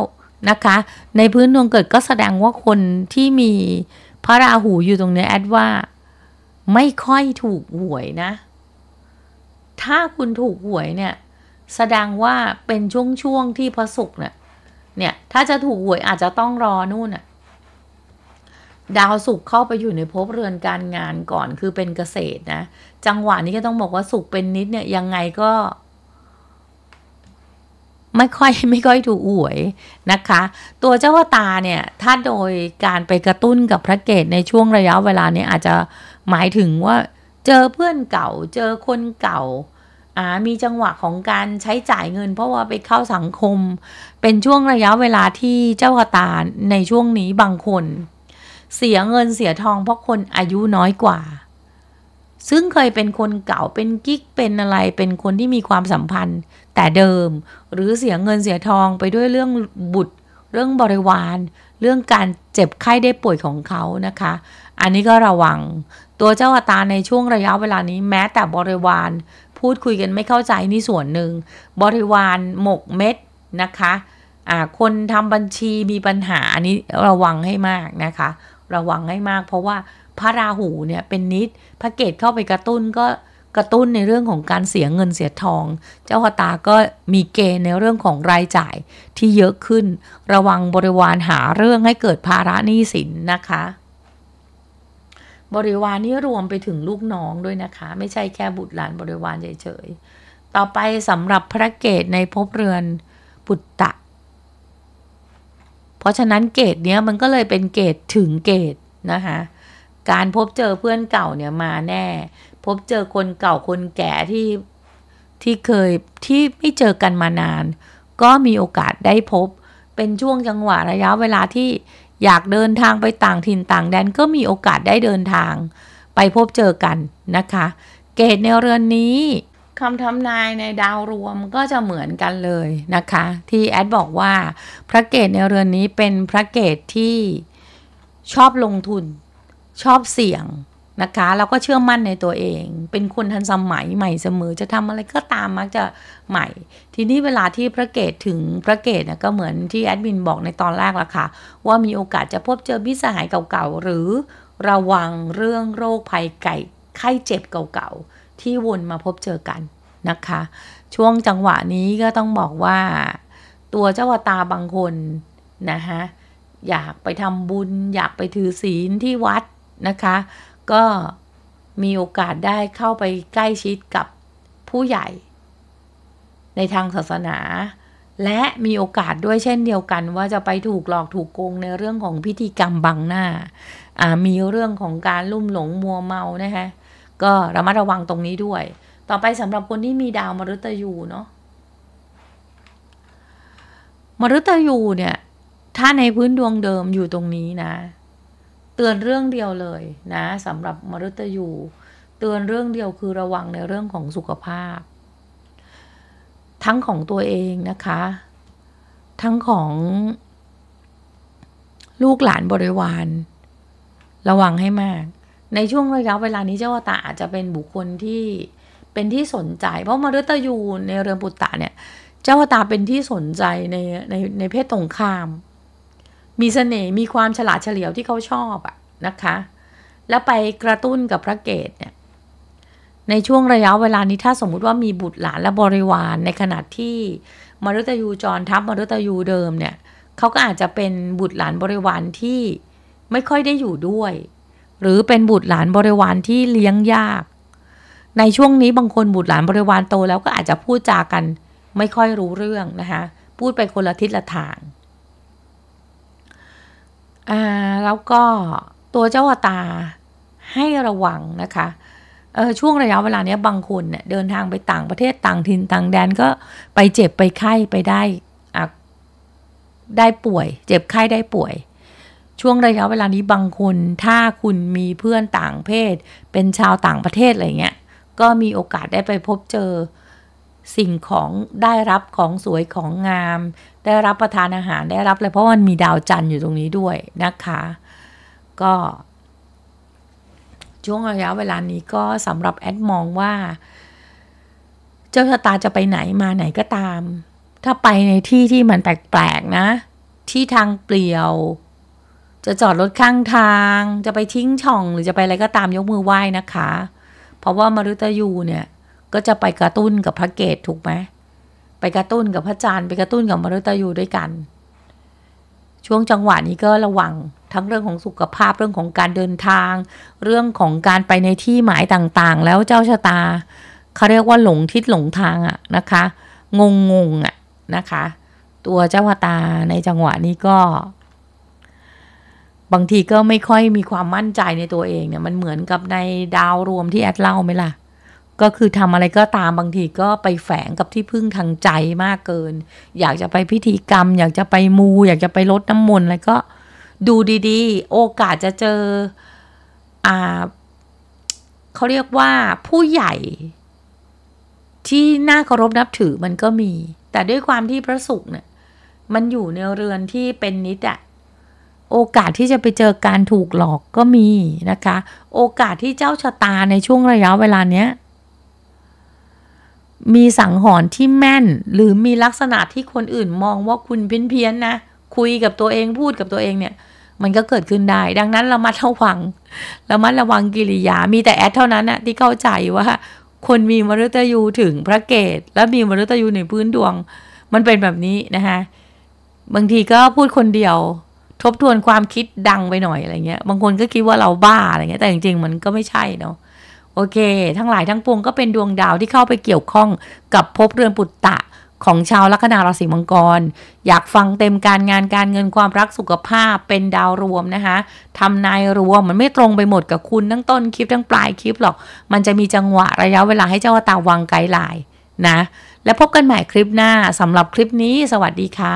นะคะ ในพื้นดวงเกิดก็แสดงว่าคนที่มีพระราหูอยู่ตรงนี้แอดว่าไม่ค่อยถูกหวยนะ ถ้าคุณถูกหวยเนี่ย แสดงว่าเป็นช่วงๆที่พระศุกร์เนี่ยเนี่ย ถ้าจะถูกหวยอาจจะต้องรอนู่นน่ะดาวศุกร์เข้าไปอยู่ในภพเรือนการงานก่อน คือเป็นเกษตรนะ จังหวะนี้ก็ต้องบอกว่าศุกร์เป็นนิดเนี่ยยังไงก็ไม่ค่อยไม่ค่อยถูกหวยนะคะ ตัวเจ้าตาเนี่ย ถ้าโดยการไปกระตุ้นกับพระเกตในช่วงระยะเวลานี้อาจจะหมายถึงว่าเจอเพื่อนเก่าเจอคนเก่าามีจังหวะของการใช้จ่ายเงิน เพราะว่าไปเข้าสังคมเป็นช่วงระยะเวลาที่เจ้าตาในช่วงนี้บางคน เสียเงินเสียทองเพราะคนอายุน้อยกว่า ซึ่งเคยเป็นคนเก่าเป็นกิ๊กเป็นอะไรเป็นคนที่มีความสัมพันธ์ แต่เดิมหรือเสียเงินเสียทองไปด้วยเรื่องบุตร เรื่องบริวาร เรื่องการเจ็บไข้ได้ป่วยของเขานะคะ อันนี้ก็ระวังตัวเจ้าอตาในช่วงระยะเวลานี้แม้แต่บริวารพูดคุยกันไม่เข้าใจ นี่ส่วนหนึ่งบริวารหมกเม็ดนะคะ อ่า คนทำบัญชีมีปัญหาอันนี้ ระวังให้มากนะคะ ระวังให้มาก เพราะว่าพระราหูเนี่ยเป็นนิดพระเกตเข้าไปกระตุ้นก็กระตุ้นในเรื่องของการเสียเงินเสียทอง เจ้าหตาก็มีเกณฑ์ในเรื่องของรายจ่ายที่เยอะขึ้นระวังบริวารหาเรื่องให้เกิดภาระหนี้สินนะคะบริวารนี่รวมไปถึงลูกน้องด้วยนะคะไม่ใช่แค่บุตรหลานบริวารเฉยๆ ต่อไปสำหรับพระเกตในภพเรือนปุตตะ เพราะฉะนั้นเกตเนี้ยมันก็เลยเป็นเกตถึงเกตนะคะการพบเจอเพื่อนเก่าเนี่ยมาแน่ พบเจอคนเก่าคนแก่ที่ที่เคยที่ไม่เจอกันมานานก็มีโอกาสได้พบเป็นช่วงจังหวะระยะเวลาที่อยากเดินทางไปต่างถิ่นต่างแดนก็มีโอกาสได้เดินทาง ไปพบเจอกันนะคะ เกตในเรือนนี้คำทำนายในดาวรวมก็จะเหมือนกันเลยนะคะ ที่แอดบอกว่า พระเกตในเรือนนี้เป็นพระเกตที่ชอบลงทุน ชอบเสี่ยงนะคะเราก็เชื่อมั่นในตัวเอง เป็นคนทันสมัยใหม่เสมอจะทำอะไรก็ตามมักจะใหม่ ทีนี้เวลาที่พระเกตถึงพระเกตนะก็เหมือนที่แอดมินบอกในตอนแรกละค่ะ ว่ามีโอกาสจะพบเจอมิสหายเก่า ๆ หรือระวังเรื่องโรคภัยไก่ไข้เจ็บเก่า ๆ ที่วนมาพบเจอกันนะคะ ช่วงจังหวะนี้ก็ต้องบอกว่า ตัวเจ้าวตาบางคนนะคะอยากไปทำบุญ อยากไปถือศีลที่วัดนะคะก็มีโอกาสได้เข้าไปใกล้ชิดกับผู้ใหญ่ ในทางศาสนา และมีโอกาสด้วยเช่นเดียวกัน ว่าจะไปถูกหลอกถูกโกงในเรื่องของพิธีกรรมบังหน้ามีเรื่องของการลุ่มหลงมัวเมานะคะก็ระมัดระวังตรงนี้ด้วย ต่อไปสำหรับคนที่มีดาวมฤตยูเนาะมฤตยูเนี่ย ถ้าในพื้นดวงเดิมอยู่ตรงนี้นะเตือนเรื่องเดียวเลยนะสำหรับมฤตยูเตือนเรื่องเดียวคือระวังในเรื่องของสุขภาพ ทั้งของตัวเองนะคะ ทั้งของลูกหลานบริวารระวังให้มาก ในช่วงระยะเวลานี้เจ้าตาอาจจะเป็นบุคคลที่เป็นที่สนใจ เพราะมฤตยูในเรือนปุตตะเนี่ยเจ้าตาเป็นที่สนใจในในในเพศตรงข้ามมีเสน่ห์มีความฉลาดเฉลียวที่เขาชอบอะนะคะ แล้วไปกระตุ้นกับพระเกศเนี่ยในช่วงระยะเวลานี้ถ้าสมมุติว่ามีบุตรหลานและบริวาร ในขณะที่มรุตยูจรทัพมรุตยูเดิมเนี่ยเขาก็อาจจะเป็นบุตรหลานบริวารที่ไม่ค่อยได้อยู่ด้วย หรือเป็นบุตรหลานบริวารที่เลี้ยงยาก ในช่วงนี้บางคนบุตรหลานบริวารโตแล้วก็อาจจะพูดจากัน ไม่ค่อยรู้เรื่องนะคะพูดไปคนละทิศละทางอ่าแล้วก็ตัวเจ้าอตาให้ระวังนะคะเออช่วงระยะเวลาเนี้ยบางคนเนี่ยเดินทางไปต่างประเทศต่างถิ่นต่างแดนก็ไปเจ็บไป ไข้ไปได้อาะได้ป่วย เจ็บ ไข้ได้ป่วย ช่วงระยะเวลานี้บางคนถ้าคุณมีเพื่อนต่างเพศ เป็นชาวต่างประเทศอะไรเงี้ยก็มีโอกาสได้ไปพบเจอสิ่ง ของ ได้รับของสวยของงามได้รับประทานอาหารได้รับอะไรเพราะมันมีดาวจันทร์อยู่ตรงนี้ด้วยนะคะ ก็ ช่วงระยะเวลานี้ก็สำหรับแอดมองว่า เจ้าชะตาจะไปไหนมาไหนก็ตาม ถ้าไปในที่ที่มันแปลกๆนะ ที่ทางเปลี่ยว จะจอด รถข้างทาง จะไป ทิ้งช่อง หรือจะไปอะไรก็ตามยกมือไหว้นะคะ เพราะว่ามรุตยูเนี่ยก็จะไปกระตุ้นกับพระเกตถูกไหมไปกระตุ้นกับพระจันทร์ไปกระตุ้นกับมฤตยูด้วยกัน ช่วงจังหวะนี้ก็ระวังทั้งเรื่องของสุขภาพเรื่องของการเดินทาง เรื่องของการไปในที่หมายต่างๆ แล้วเจ้าชะตา เขาเรียกว่าหลงทิศหลงทางอะนะคะ งงงงอะนะคะ ตัวเจ้าชะตาในจังหวะนี้ก็ บางทีก็ไม่ค่อยมีความมั่นใจในตัวเองเนี่ย มันเหมือนกับในดาวรวมที่แอดเล่าไหมล่ะก็คือทำอะไรก็ตามบางทีก็ไปแฝงกับที่พึ่งทางใจมากเกิน อยากจะไปพิธีกรรม อยากจะไปมูอยากจะไปลดน้ำมนต์อะไรก็ดูดี ๆ โอกาสจะเจออ่าเขาเรียกว่าผู้ใหญ่ ที่น่าเคารพนับถือมันก็มีแต่ด้วยความที่พระสุขเนี่ย มันอยู่ในเรือนที่เป็นนิดอะโอกาสที่จะไปเจอการถูกหลอกก็มีนะคะ โอกาสที่เจ้าชะตาในช่วงระยะเวลาเนี้ยมีสังหรณ์ที่แม่นหรือมีลักษณะที่คนอื่นมองว่าคุณเพี้ยนๆนะ คุยกับตัวเองพูดกับตัวเองเนี่ยมันก็เกิดขึ้นได้ ดังนั้นเรามัดระวังเรามัดระวังกิริยา มีแต่แอดเท่านั้นนะที่เข้าใจว่า คนมีมรุตยูถึงพระเกตและมีมรุตยูในพื้นดวง มันเป็นแบบนี้ นะคะบางทีก็พูดคนเดียวทบทวนความคิดดังไปหน่อยอะไรเงี้ย บางคนก็คิดว่าเราบ้าอะไรเงี้ยแต่จริงๆมันก็ไม่ใช่เนาะโอเค ทั้งหลายทั้งปวงก็เป็นดวงดาวที่เข้าไปเกี่ยวข้องกับภพเรือนปุตตะของชาวลัคนาราศีมังกร อยากฟังเต็มการงานการเงินความรักสุขภาพเป็นดาวรวมนะคะทำนายรวมมันไม่ตรงไปหมดกับคุณทั้งต้นคลิปทั้งปลายคลิปหรอก มันจะมีจังหวะ ระยะเวลาให้เจ้าตาวางไกด์ไลน์นะ และพบกันใหม่คลิปหน้าสำหรับคลิปนี้ สวัสดีค่ะ